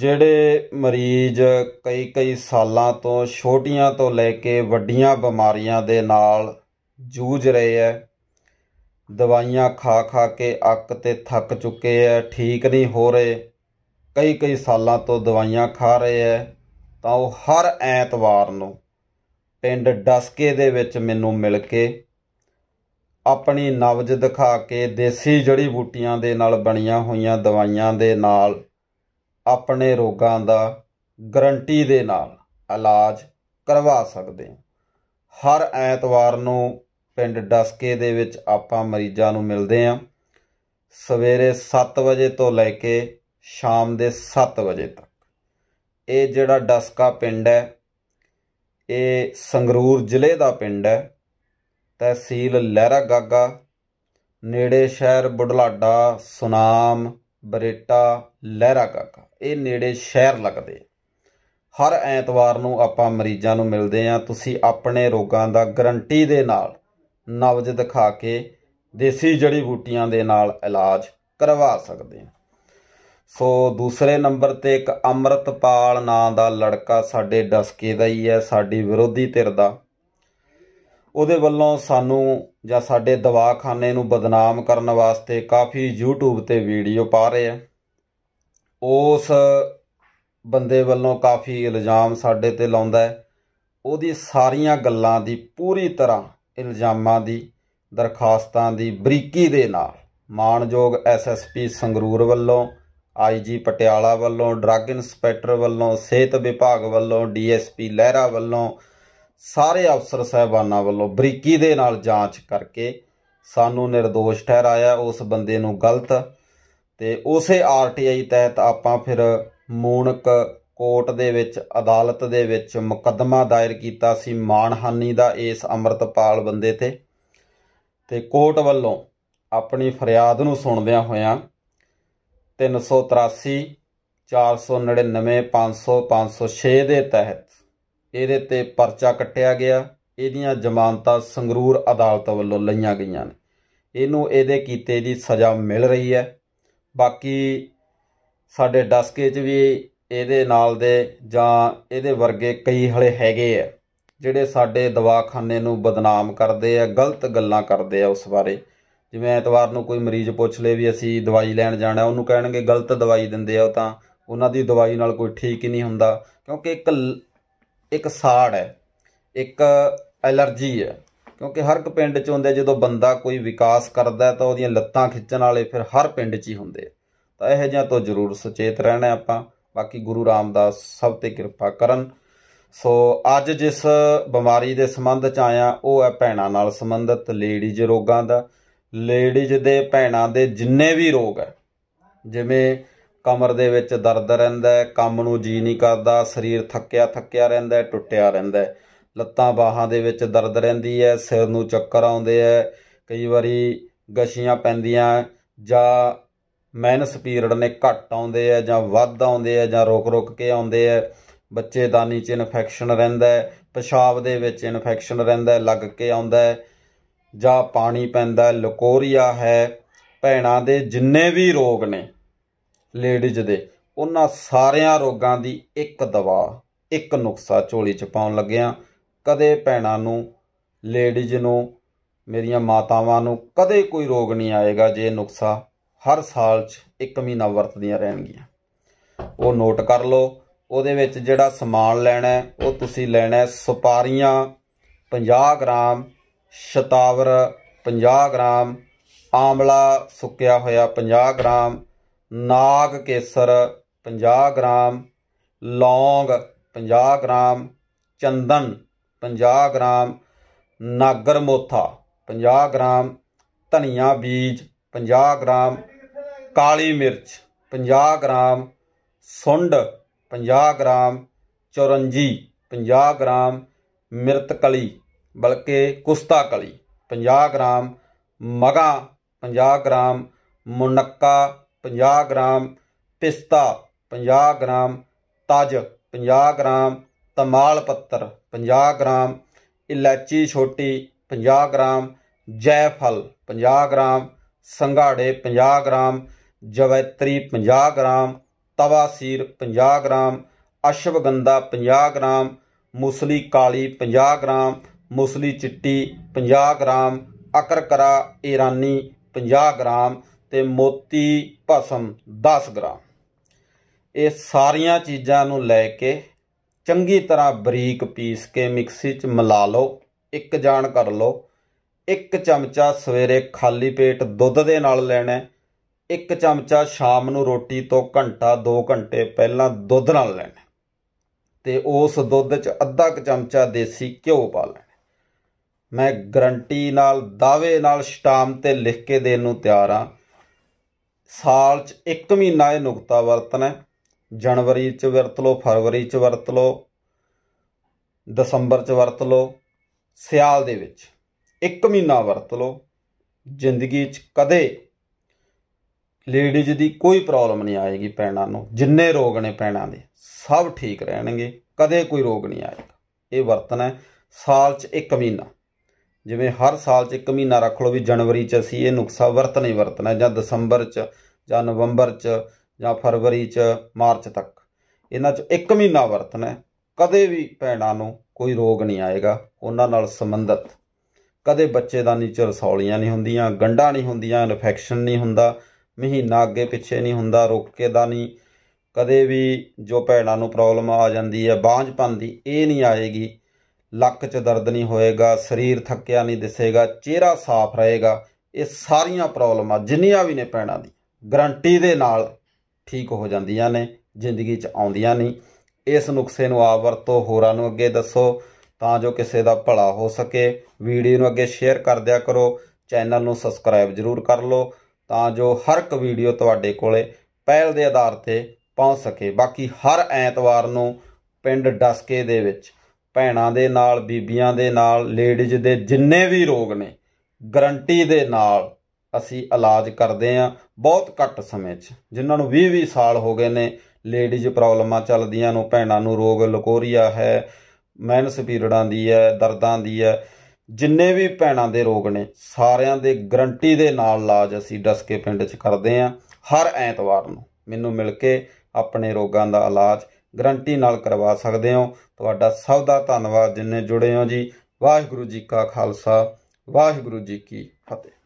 ਜਿਹੜੇ ਮਰੀਜ਼ ਕਈ ਕਈ ਸਾਲਾਂ ਤੋਂ ਛੋਟੀਆਂ ਤੋਂ ਲੈ ਕੇ ਵੱਡੀਆਂ ਬਿਮਾਰੀਆਂ ਦੇ ਨਾਲ ਜੂਝ ਰਹੇ ਐ ਦਵਾਈਆਂ ਖਾ ਖਾ ਕੇ ਅੱਕ ਤੇ ਥੱਕ ਚੁੱਕੇ ਐ ਠੀਕ ਨਹੀਂ ਹੋ ਰਹੇ ਕਈ ਕਈ ਸਾਲਾਂ ਤੋਂ ਦਵਾਈਆਂ ਖਾ ਰਹੇ ਐ ਤਾਂ ਉਹ ਹਰ ਐਤਵਾਰ ਨੂੰ ਪਿੰਡ ਡਸਕੇ ਦੇ ਵਿੱਚ ਮੈਨੂੰ ਮਿਲ ਕੇ ਆਪਣੀ ਨਵਜ ਦਿਖਾ ਕੇ ਦੇਸੀ ਜੜੀ ਬੂਟੀਆਂ ਦੇ ਨਾਲ ਬਣੀਆਂ ਹੋਈਆਂ ਦਵਾਈਆਂ ਦੇ ਨਾਲ ਆਪਣੇ ਰੋਗਾਂ ਦਾ ਗਰੰਟੀ ਦੇ ਨਾਲ ਇਲਾਜ ਕਰਵਾ ਸਕਦੇ ਹੋ ਹਰ ਐਤਵਾਰ ਨੂੰ ਪਿੰਡ ਡਸਕੇ ਦੇ ਵਿੱਚ ਆਪਾਂ ਮਰੀਜ਼ਾਂ ਨੂੰ ਮਿਲਦੇ ਆਂ ਸਵੇਰੇ 7 ਵਜੇ ਤੋਂ ਲੈ ਕੇ ਸ਼ਾਮ ਦੇ 7 ਵਜੇ ਤੱਕ ਇਹ ਜਿਹੜਾ ਡਸਕਾ ਪਿੰਡ ਹੈ ਇਹ ਸੰਗਰੂਰ ਜ਼ਿਲ੍ਹੇ ਦਾ ਪਿੰਡ ਹੈ ਤਹਿਸੀਲ ਲਹਿਰਾ ਗਾਗਾ ਨੇੜੇ ਸ਼ਹਿਰ ਬੁਢਲਾਡਾ ਸੁਨਾਮ ਬਰੇਟਾ ਲਹਿਰਾ ਕਾਕਾ ਇਹ ਨੇੜੇ ਸ਼ਹਿਰ ਲੱਗਦੇ ਹਰ ਐਤਵਾਰ ਨੂੰ ਆਪਾਂ ਮਰੀਜ਼ਾਂ ਨੂੰ ਮਿਲਦੇ ਆ ਤੁਸੀਂ ਆਪਣੇ ਰੋਗਾਂ ਦਾ ਗਰੰਟੀ ਦੇ ਨਾਲ ਨਵਜ ਦਿਖਾ ਕੇ ਦੇਸੀ ਜੜੀ ਬੂਟੀਆਂ ਦੇ ਨਾਲ ਇਲਾਜ ਕਰਵਾ ਸਕਦੇ ਆ ਸੋ ਦੂਸਰੇ ਨੰਬਰ ਤੇ ਇੱਕ ਅਮਰਤਪਾਲ ਨਾਂ ਦਾ ਲੜਕਾ ਸਾਡੇ ਡਸਕੇ ਦਾ ਹੀ ਹੈ ਸਾਡੀ ਵਿਰੋਧੀ ਧਿਰ ਦਾ ਉਹਦੇ ਵੱਲੋਂ ਸਾਨੂੰ ਜਾਂ ਸਾਡੇ ਦਵਾਖਾਨੇ ਨੂੰ ਬਦਨਾਮ ਕਰਨ ਵਾਸਤੇ ਕਾਫੀ YouTube ਤੇ ਵੀਡੀਓ ਪਾ ਰਹੇ ਆ ਉਸ ਬੰਦੇ ਵੱਲੋਂ ਕਾਫੀ ਇਲਜ਼ਾਮ ਸਾਡੇ ਤੇ ਲਾਉਂਦਾ ਹੈ ਉਹਦੀ ਸਾਰੀਆਂ ਗੱਲਾਂ ਦੀ ਪੂਰੀ ਤਰ੍ਹਾਂ ਇਲਜ਼ਾਮਾਂ ਦੀ ਦਰਖਾਸਤਾਂ ਦੀ ਬਰੀਕੀ ਦੇ ਨਾਲ ਮਾਨਯੋਗ ਐਸਐਸਪੀ ਸੰਗਰੂਰ ਵੱਲੋਂ ਆਈਜੀ ਪਟਿਆਲਾ ਵੱਲੋਂ ਡਰੱਗ ਇਨਸਪੈਕਟਰ ਵੱਲੋਂ ਸਿਹਤ ਵਿਭਾਗ ਵੱਲੋਂ ਡੀਐਸਪੀ ਲਹਿਰਾ ਵੱਲੋਂ ਸਾਰੇ ਅਫਸਰ ਸਹਿਬਾਨਾਂ ਵੱਲੋਂ ਬਰੀਕੀ ਦੇ ਨਾਲ ਜਾਂਚ ਕਰਕੇ ਸਾਨੂੰ નિર્ਦੋਸ਼ ਠਹਿਰਾਇਆ ਉਸ ਬੰਦੇ ਨੂੰ ਗਲਤ ਤੇ ਉਸੇ ਆਰਟੀਆਈ ਤਹਿਤ ਆਪਾਂ ਫਿਰ ਮੂਨਕ ਕੋਰਟ ਦੇ ਵਿੱਚ ਅਦਾਲਤ ਦੇ ਵਿੱਚ ਮੁਕੱਦਮਾ ਦਾਇਰ ਕੀਤਾ ਸੀ ਮਾਨਹਾਨੀ ਦਾ ਇਸ ਅਮਰਤਪਾਲ ਬੰਦੇ ਤੇ ਤੇ ਕੋਰਟ ਵੱਲੋਂ ਆਪਣੀ ਫਰਿਆਦ ਨੂੰ ਸੁਣਦਿਆਂ ਹੋਇਆਂ 383 499 500 506 ਦੇ ਤਹਿਤ ਇਹਦੇ ਤੇ ਪਰਚਾ ਕੱਟਿਆ ਗਿਆ ਇਹਦੀਆਂ ਜ਼ਮਾਨਤਾਂ ਸੰਗਰੂਰ ਅਦਾਲਤ ਵੱਲੋਂ ਲਈਆਂ ਗਈਆਂ ਨੇ ਇਹਨੂੰ ਇਹਦੇ ਕੀਤੇ ਦੀ ਸਜ਼ਾ ਮਿਲ ਰਹੀ ਹੈ ਬਾਕੀ ਸਾਡੇ ਡਸਕੇ 'ਚ ਵੀ ਇਹਦੇ ਨਾਲ ਦੇ ਜਾਂ ਇਹਦੇ ਵਰਗੇ ਕਈ ਹਲੇ ਹੈਗੇ ਆ ਜਿਹੜੇ ਸਾਡੇ ਦਵਾਖਾਨੇ ਨੂੰ ਬਦਨਾਮ ਕਰਦੇ ਆ ਗਲਤ ਗੱਲਾਂ ਕਰਦੇ ਆ ਉਸ ਬਾਰੇ ਜਿਵੇਂ ਐਤਵਾਰ ਨੂੰ ਕੋਈ ਮਰੀਜ਼ ਪੁੱਛ ਲੇ ਵੀ ਅਸੀਂ ਦਵਾਈ ਲੈਣ ਜਾਣਾ ਉਹਨੂੰ ਕਹਿਣਗੇ ਗਲਤ ਦਵਾਈ ਦਿੰਦੇ ਆ ਉਹ ਤਾਂ ਉਹਨਾਂ ਦੀ ਦਵਾਈ ਨਾਲ ਕੋਈ ਠੀਕ ਹੀ ਨਹੀਂ ਹੁੰਦਾ ਕਿਉਂਕਿ ਇੱਕ ਇੱਕ ਸਾੜ ਹੈ ਇੱਕ ਐਲਰਜੀ ਹੈ ਕਿਉਂਕਿ ਹਰ ਇੱਕ ਪਿੰਡ 'ਚ ਹੁੰਦੇ ਜਦੋਂ ਬੰਦਾ ਕੋਈ ਵਿਕਾਸ ਕਰਦਾ ਤਾਂ ਉਹਦੀਆਂ ਲੱਤਾਂ ਖਿੱਚਣ ਵਾਲੇ ਫਿਰ ਹਰ ਪਿੰਡ 'ਚ ਹੀ ਹੁੰਦੇ ਤਾਂ ਇਹੋ ਜਿਹਾ ਤੋਂ ਜ਼ਰੂਰ ਸੁਚੇਤ ਰਹਿਣਾ ਆਪਾਂ ਬਾਕੀ ਗੁਰੂ ਰਾਮਦਾਸ ਸਭ ਤੇ ਕਿਰਪਾ ਕਰਨ ਸੋ ਅੱਜ ਜਿਸ ਬਿਮਾਰੀ ਦੇ ਸੰਬੰਧ 'ਚ ਆਇਆ ਉਹ ਹੈ ਭੈਣਾ ਨਾਲ ਸੰਬੰਧਿਤ ਲੇਡੀਜ਼ ਰੋਗਾਂ ਦਾ ਲੇਡੀਜ਼ ਦੇ ਭੈਣਾ ਦੇ ਜਿੰਨੇ ਵੀ ਰੋਗ ਹੈ ਜਿਵੇਂ ਕਮਰ ਦੇ ਵਿੱਚ ਦਰਦ ਰਹਿੰਦਾ ਹੈ ਕੰਮ ਨੂੰ ਜੀ ਨਹੀਂ ਕਰਦਾ ਸਰੀਰ ਥੱਕਿਆ ਥੱਕਿਆ ਰਹਿੰਦਾ ਹੈ ਟੁੱਟਿਆ ਰਹਿੰਦਾ ਹੈ ਲੱਤਾਂ ਬਾਹਾਂ ਦੇ ਵਿੱਚ ਦਰਦ ਰਹਿੰਦੀ ਹੈ ਸਿਰ ਨੂੰ ਚੱਕਰ ਆਉਂਦੇ ਹੈ ਕਈ ਵਾਰੀ ਗਸ਼ੀਆਂ ਪੈਂਦੀਆਂ ਜਾਂ ਮੈਨਸ ਪੀਰੀਅਡ ਨੇ ਘਟ ਆਉਂਦੇ ਆ ਜਾਂ ਵੱਧ ਆਉਂਦੇ ਆ ਜਾਂ ਰੁਕ ਰੁਕ ਕੇ ਆਉਂਦੇ ਆ ਬੱਚੇਦਾਨੀ 'ਚ ਇਨਫੈਕਸ਼ਨ ਰਹਿੰਦਾ ਹੈ ਪਿਸ਼ਾਬ ਦੇ ਵਿੱਚ ਇਨਫੈਕਸ਼ਨ ਰਹਿੰਦਾ ਲੱਗ ਕੇ ਆਉਂਦਾ ਜਾਂ ਪਾਣੀ ਪੈਂਦਾ ਲਕੋਰੀਆ ਹੈ ਭੈਣਾਂ ਦੇ ਜਿੰਨੇ ਵੀ ਰੋਗ ਨੇ ਲੇਡੀਜ਼ ਦੇ ਉਹਨਾਂ ਸਾਰਿਆਂ ਰੋਗਾਂ ਦੀ ਇੱਕ ਦਵਾ ਇੱਕ ਨੁਕਸਾ ਝੋਲੀ ਚ ਪਾਉਣ ਲੱਗਿਆਂ ਕਦੇ ਭੈਣਾਂ ਨੂੰ ਲੇਡੀਜ਼ ਨੂੰ ਮੇਰੀਆਂ ਮਾਤਾਵਾਂ ਨੂੰ ਕਦੇ ਕੋਈ ਰੋਗ ਨਹੀਂ ਆਏਗਾ ਜੇ ਨੁਕਸਾ ਹਰ ਸਾਲ 'ਚ ਇੱਕ ਮਹੀਨਾ ਵਰਤਦੀਆਂ ਰਹਿਣਗੀਆਂ ਉਹ ਨੋਟ ਕਰ ਲਓ ਉਹਦੇ ਵਿੱਚ ਜਿਹੜਾ ਸਮਾਨ ਲੈਣਾ ਉਹ ਤੁਸੀਂ ਲੈਣਾ ਸੁਪਾਰੀਆਂ 50 ਗ੍ਰਾਮ ਸ਼ਤਾਵਰ 50 ਗ੍ਰਾਮ ਆਮਲਾ ਸੁੱਕਿਆ ਹੋਇਆ 50 ਗ੍ਰਾਮ ਨਾਗ ਕੇਸਰ 50 ਗ੍ਰਾਮ ਲੌਂਗ 50 ਗ੍ਰਾਮ ਚੰਦਨ 50 ਗ੍ਰਾਮ ਨਾਗਰ ਮੋਥਾ 50 ਗ੍ਰਾਮ ਧਨੀਆ ਬੀਜ 50 ਗ੍ਰਾਮ ਕਾਲੀ ਮਿਰਚ 50 ਗ੍ਰਾਮ ਸੁੰਡ 50 ਗ੍ਰਾਮ ਚੌਰੰਜੀ 50 ਗ੍ਰਾਮ ਮਿਰਤ ਕਲੀ ਬਲਕਿ ਕੁਸਤਾ ਕਲੀ 50 ਗ੍ਰਾਮ ਮਗਾ 50 ਗ੍ਰਾਮ ਮੁਨੱਕਾ 50 ਗ੍ਰਾਮ ਪਿਸਤਾ 50 ਗ੍ਰਾਮ ਤਜ 50 ਗ੍ਰਾਮ ਤਮਾਲ ਪੱਤਰ 50 ਗ੍ਰਾਮ ਇਲਾਚੀ ਛੋਟੀ 50 ਗ੍ਰਾਮ ਜੈਫਲ 50 ਗ੍ਰਾਮ ਸੰਘਾੜੇ 50 ਗ੍ਰਾਮ ਜਵੈਤਰੀ 50 ਗ੍ਰਾਮ ਤਵਾ ਸੀਰ 50 ਗ੍ਰਾਮ ਅਸ਼ਵਗੰਧਾ 50 ਗ੍ਰਾਮ ਮੁਸਲੀ ਕਾਲੀ 50 ਗ੍ਰਾਮ ਮੁਸਲੀ ਚਿੱਟੀ 50 ਗ੍ਰਾਮ ਅਕਰਕਰਾ ਇਰਾਨੀ 50 ਗ੍ਰਾਮ ਤੇ ਮੋਤੀ ਭਸਮ 10 ਗ੍ਰਾਮ ਇਹ ਸਾਰੀਆਂ ਚੀਜ਼ਾਂ ਨੂੰ ਲੈ ਕੇ ਚੰਗੀ ਤਰ੍ਹਾਂ ਬਰੀਕ ਪੀਸ ਕੇ ਮਿਕਸੀ 'ਚ ਮਿਲਾ ਲਓ ਇੱਕ ਜਾਣ ਕਰ ਲਓ ਇੱਕ ਚਮਚਾ ਸਵੇਰੇ ਖਾਲੀ ਪੇਟ ਦੁੱਧ ਦੇ ਨਾਲ ਲੈਣਾ ਇੱਕ ਚਮਚਾ ਸ਼ਾਮ ਨੂੰ ਰੋਟੀ ਤੋਂ ਘੰਟਾ 2 ਘੰਟੇ ਪਹਿਲਾਂ ਦੁੱਧ ਨਾਲ ਲੈਣਾ ਤੇ ਉਸ ਦੁੱਧ 'ਚ ਅੱਧਾ ਕ ਚਮਚਾ ਦੇਸੀ ਘਿਓ ਪਾ ਲੈਣਾ ਮੈਂ ਗਰੰਟੀ ਨਾਲ ਦਾਅਵੇ ਨਾਲ ਸਟਾਮ ਤੇ ਲਿਖ ਕੇ ਦੇਣ ਨੂੰ ਤਿਆਰ ਆ ਸਾਲ 'ਚ ਇੱਕ ਮਹੀਨਾ ਇਹ ਨੁਕਤਾ ਵਰਤਣਾ ਜਨਵਰੀ 'ਚ ਵਰਤ ਲਓ ਫਰਵਰੀ 'ਚ ਵਰਤ ਲਓ ਦਸੰਬਰ 'ਚ ਵਰਤ ਲਓ ਸਿਆਲ ਦੇ ਵਿੱਚ ਇੱਕ ਮਹੀਨਾ ਵਰਤ ਲਓ ਜ਼ਿੰਦਗੀ 'ਚ ਕਦੇ ਲੇਡੀਜ਼ ਦੀ ਕੋਈ ਪ੍ਰੋਬਲਮ ਨਹੀਂ ਆਏਗੀ ਪੈਣਾ ਨੂੰ ਜਿੰਨੇ ਰੋਗ ਨੇ ਪੈਣਾ ਦੇ ਸਭ ਠੀਕ ਰਹਿਣਗੇ ਕਦੇ ਕੋਈ ਰੋਗ ਨਹੀਂ ਆਏਗਾ ਇਹ ਵਰਤਣਾ ਸਾਲ 'ਚ ਇੱਕ ਮਹੀਨਾ ਜਿਵੇਂ ਹਰ ਸਾਲ 'ਚ ਇੱਕ ਮਹੀਨਾ ਰੱਖ ਲਓ ਵੀ ਜਨਵਰੀ 'ਚ ਅਸੀਂ ਇਹ ਨੁਕਸਾ ਵਰਤ ਨਹੀਂ ਵਰਤਣਾ ਜਾਂ ਦਸੰਬਰ 'ਚ ਜਾਂ ਨਵੰਬਰ 'ਚ ਜਾਂ ਫਰਵਰੀ 'ਚ ਮਾਰਚ ਤੱਕ ਇਹਨਾਂ 'ਚ ਇੱਕ ਮਹੀਨਾ ਵਰਤਣਾ ਕਦੇ ਵੀ ਪੈਣਾ ਨੂੰ ਕੋਈ ਰੋਗ ਨਹੀਂ ਆਏਗਾ ਉਹਨਾਂ ਨਾਲ ਸੰਬੰਧਿਤ ਕਦੇ ਬੱਚੇ ਦਾ ਨੀਚਰ ਰਸੌਲੀਆਂ ਨਹੀਂ ਹੁੰਦੀਆਂ ਗੰਡਾ ਨਹੀਂ ਹੁੰਦੀਆਂ ਇਨਫੈਕਸ਼ਨ ਨਹੀਂ ਹੁੰਦਾ ਮਹੀਨਾ ਅੱਗੇ ਪਿੱਛੇ ਨਹੀਂ ਹੁੰਦਾ ਕੇ ਦਾ ਨਹੀਂ ਕਦੇ ਵੀ ਜੋ ਪੈਣਾ ਨੂੰ ਪ੍ਰੋਬਲਮ ਆ ਜਾਂਦੀ ਹੈ ਬਾਂਝਪਨ ਦੀ ਇਹ ਨਹੀਂ ਆਏਗੀ ਲੱਕ 'ਚ ਦਰਦ ਨਹੀਂ ਹੋਏਗਾ ਸਰੀਰ ਥੱਕਿਆ ਨਹੀਂ ਦਿਸੇਗਾ ਚਿਹਰਾ ਸਾਫ਼ ਰਹੇਗਾ ਇਹ ਸਾਰੀਆਂ ਪ੍ਰੋਬਲਮਾਂ ਜਿੰਨੀਆਂ ਵੀ ਨੇ ਪੈਣਾ ਦੀ ਗਰੰਟੀ ਦੇ ਨਾਲ ਠੀਕ ਹੋ ਜਾਂਦੀਆਂ ਨੇ ਜ਼ਿੰਦਗੀ 'ਚ ਆਉਂਦੀਆਂ ਨਹੀਂ ਇਸ ਨੁਕਸੇ ਨੂੰ ਆਪ ਵਰਤੋ ਹੋਰਾਂ ਨੂੰ ਅੱਗੇ ਦੱਸੋ ਤਾਂ ਜੋ ਕਿਸੇ ਦਾ ਭਲਾ ਹੋ ਸਕੇ ਵੀਡੀਓ ਨੂੰ ਅੱਗੇ ਸ਼ੇਅਰ ਕਰ ਦਿਆ ਕਰੋ ਚੈਨਲ ਨੂੰ ਸਬਸਕ੍ਰਾਈਬ ਜ਼ਰੂਰ ਕਰ ਲਓ ਤਾਂ ਜੋ ਹਰ ਇੱਕ ਵੀਡੀਓ ਤੁਹਾਡੇ ਕੋਲੇ ਪਹਿਲ ਦੇ ਆਧਾਰ ਤੇ ਪਹੁੰਚ ਸਕੇ ਬਾਕੀ ਹਰ ਐਤਵਾਰ ਨੂੰ ਪਿੰਡ ਡਸਕੇ ਦੇ ਵਿੱਚ ਭੈਣਾਂ ਦੇ ਨਾਲ ਬੀਬੀਆਂ ਦੇ ਨਾਲ ਲੇਡੀਜ਼ ਦੇ ਜਿੰਨੇ ਵੀ ਰੋਗ ਨੇ ਗਰੰਟੀ ਦੇ ਨਾਲ ਅਸੀਂ ਇਲਾਜ ਕਰਦੇ ਆ ਬਹੁਤ ਘੱਟ ਸਮੇਂ 'ਚ ਜਿਨ੍ਹਾਂ ਨੂੰ 20-20 ਸਾਲ ਹੋ ਗਏ ਨੇ ਲੇਡੀਜ਼ ਪ੍ਰੋਬਲਮਾਂ ਚੱਲਦੀਆਂ ਨੂੰ ਭੈਣਾਂ ਨੂੰ ਰੋਗ ਲਕੋਰੀਆ ਹੈ ਮੈਨਸ ਪੀਰੀਡਾਂ ਦੀ ਹੈ ਦਰਦਾਂ ਦੀ ਹੈ ਜਿੰਨੇ ਵੀ ਭੈਣਾਂ ਦੇ ਰੋਗ ਨੇ ਸਾਰਿਆਂ ਦੇ ਗਰੰਟੀ ਦੇ ਨਾਲ ਇਲਾਜ ਅਸੀਂ ਡਸਕੇ ਪਿੰਡ 'ਚ ਕਰਦੇ ਆ ਹਰ ਐਤਵਾਰ ਨੂੰ ਮੈਨੂੰ ਮਿਲ ਕੇ ਆਪਣੇ ਰੋਗਾਂ ਦਾ ਇਲਾਜ ਗਰੰਟੀ ਨਾਲ ਕਰਵਾ ਸਕਦੇ ਹੋ ਤੁਹਾਡਾ ਸਭ ਦਾ ਧੰਨਵਾਦ ਜਿੰਨੇ ਜੁੜੇ ਹੋ ਜੀ ਵਾਹਿਗੁਰੂ ਜੀ ਕਾ ਖਾਲਸਾ ਵਾਹਿਗੁਰੂ ਜੀ ਕੀ ਫਤਿਹ